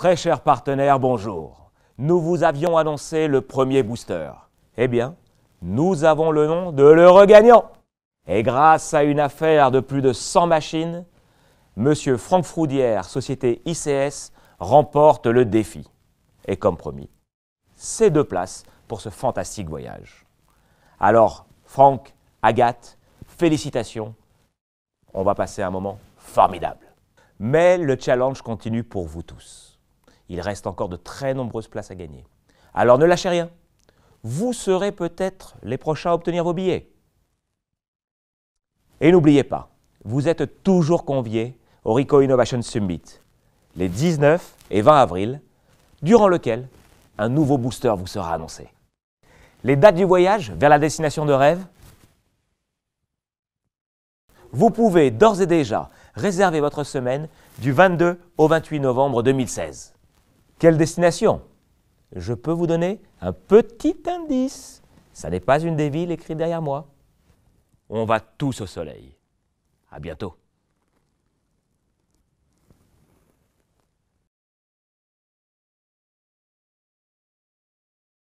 Très chers partenaires, bonjour. Nous vous avions annoncé le premier booster. Eh bien, nous avons le nom de le regagnant. Et grâce à une affaire de plus de 100 machines, Monsieur Franck Froudière, société ICS, remporte le défi. Et comme promis, c'est deux places pour ce fantastique voyage. Alors, Franck, Agathe, félicitations. On va passer un moment formidable. Mais le challenge continue pour vous tous. Il reste encore de très nombreuses places à gagner. Alors ne lâchez rien. Vous serez peut-être les prochains à obtenir vos billets. Et n'oubliez pas, vous êtes toujours conviés au RICO Innovation Summit, les 19 et 20 avril, durant lequel un nouveau booster vous sera annoncé. Les dates du voyage vers la destination de rêve Vous pouvez d'ores et déjà réserver votre semaine du 22 au 28 novembre 2016. Quelle destination Je peux vous donner un petit indice. Ça n'est pas une des villes écrites derrière moi. On va tous au soleil. À bientôt.